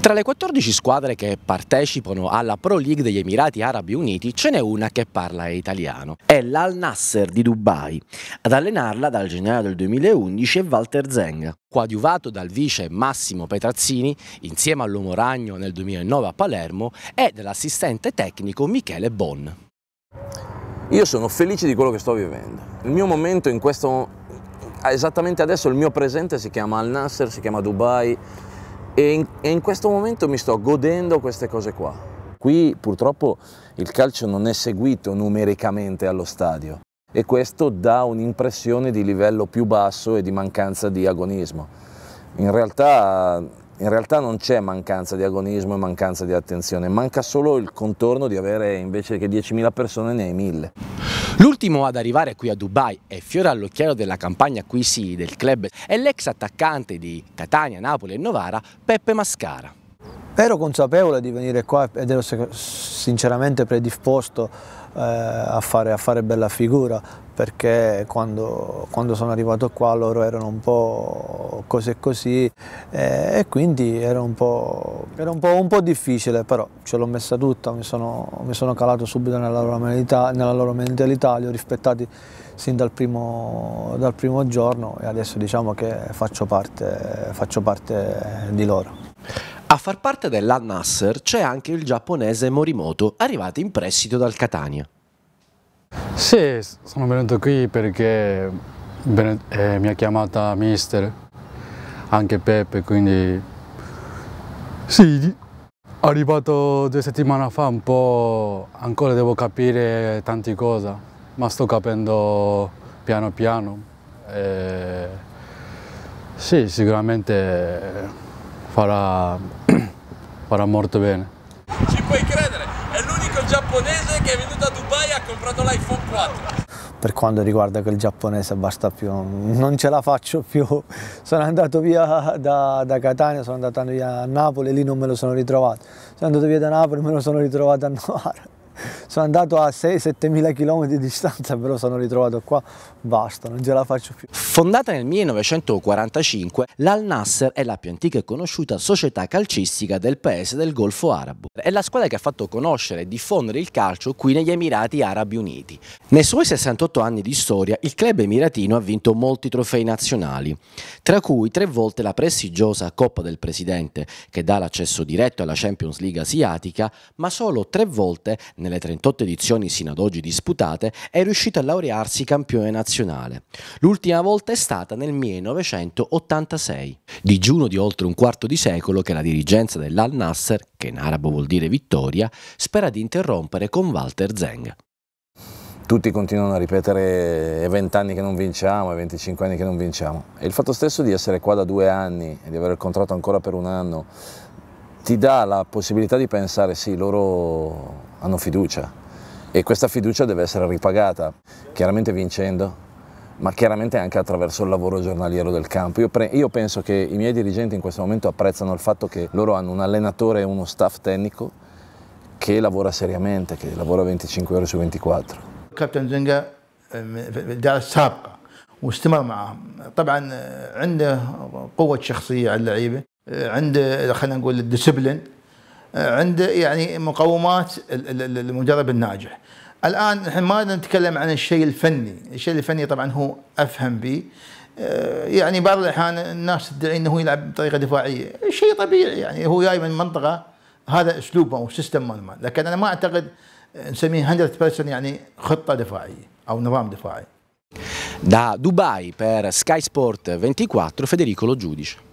Tra le 14 squadre che partecipano alla Pro League degli Emirati Arabi Uniti ce n'è una che parla italiano. È l'Al Nasser di Dubai. Ad allenarla dal gennaio del 2011 è Walter Zenga. Coadiuvato dal vice Massimo Petrazzini, insieme all'Uomo Ragno nel 2009 a Palermo, e dall'assistente tecnico Michele Bon. Io sono felice di quello che sto vivendo. Il mio momento in questo... Esattamente adesso il mio presente si chiama Al Nasser, si chiama Dubai, e in, e in questo momento mi sto godendo queste cose qua. Qui purtroppo il calcio non è seguito numericamente allo stadio e questo dà un'impressione di livello più basso e di mancanza di agonismo. In realtà in realtà non c'è mancanza di agonismo e mancanza di attenzione, manca solo il contorno di avere invece che 10.000 persone ne hai 1.000. L'ultimo ad arrivare qui a Dubai e fiore all'occhiello della campagna qui sì del club è l'ex attaccante di Catania, Napoli e Novara, Peppe Mascara. Ero consapevole di venire qua ed ero sinceramente predisposto eh, a, fare, a, fare, bella figura perché quando, quando, sono arrivato qua loro erano un po' così e così eh, e quindi era un po', era un po', un po difficile però ce l'ho messa tutta, mi sono, mi sono calato subito nella loro, mentalità, nella loro mentalità, li ho rispettati sin dal primo, dal primo, giorno e adesso diciamo che faccio parte, faccio parte di loro. A far parte dell'Al Nasser c'è anche il giapponese Morimoto, arrivato in prestito dal Catania. Sì, sono venuto qui perché eh, mi ha chiamata mister, anche Peppe, quindi sì, arrivato due settimane fa un po', ancora devo capire tante cose, ma sto capendo piano piano. Eh, sì, sicuramente farà, farà molto bene. Ci puoi credere, è l'unico giapponese che è venuto a Dubai e ha comprato l'iPhone 4. Per quanto riguarda quel giapponese basta più, non ce la faccio più. Sono andato via da, da Catania, sono andato via a Napoli, lì non me lo sono ritrovato. Sono andato via da Napoli, me lo sono ritrovato a Novara. sono andato a 6-7 mila chilometri di distanza però sono ritrovato qua, basta, non ce la faccio più. Fondata nel 1945, l'Al Nasser è la più antica e conosciuta società calcistica del paese del Golfo Arabo. È la squadra che ha fatto conoscere e diffondere il calcio qui negli Emirati Arabi Uniti. Nei suoi 68 anni di storia, il club emiratino ha vinto molti trofei nazionali, tra cui tre volte la prestigiosa Coppa del Presidente, che dà l'accesso diretto alla Champions League asiatica, ma solo tre volte nel nelle 38 edizioni sino ad oggi disputate, è riuscito a laurearsi campione nazionale. L'ultima volta è stata nel 1986. Digiuno di oltre un quarto di secolo che la dirigenza dell'Al Nasser, che in arabo vuol dire vittoria, spera di interrompere con Walter Zeng tutti continuano a ripetere è 20 anni che non vinciamo, è 25 anni che non vinciamo. E il fatto stesso di essere qua da due anni e di avere il contratto ancora per un anno ti dà la possibilità di pensare sì, loro hanno fiducia e questa fiducia deve essere ripagata, chiaramente vincendo, ma chiaramente anche attraverso il lavoro giornaliero del campo. Io, io, penso che i miei dirigenti in questo momento apprezzano il fatto che loro hanno un allenatore e uno staff tecnico che lavora seriamente, che lavora 25 ore su 24. كابتن زنقة الدارة السابقة واستمر معهم طبعا عنده قوة شخصية على اللعيبة عنده خلينا نقول الديسبلين عنده يعني مقومات المدرب الناجح الان احنا ما نتكلم عن الشيء الفني الشيء الفني طبعا هو افهم به آه، يعني بعض الاحيان الناس تدعي انه يلعب بطريقه دفاعيه شيء طبيعي يعني هو جاي من منطقه هذا اسلوبه او سيستم مال لكن انا ما اعتقد نسميه 100% يعني خطه دفاعيه او نظام دفاعي Da Dubai per Sky Sport 24 Federico Lo Giudice.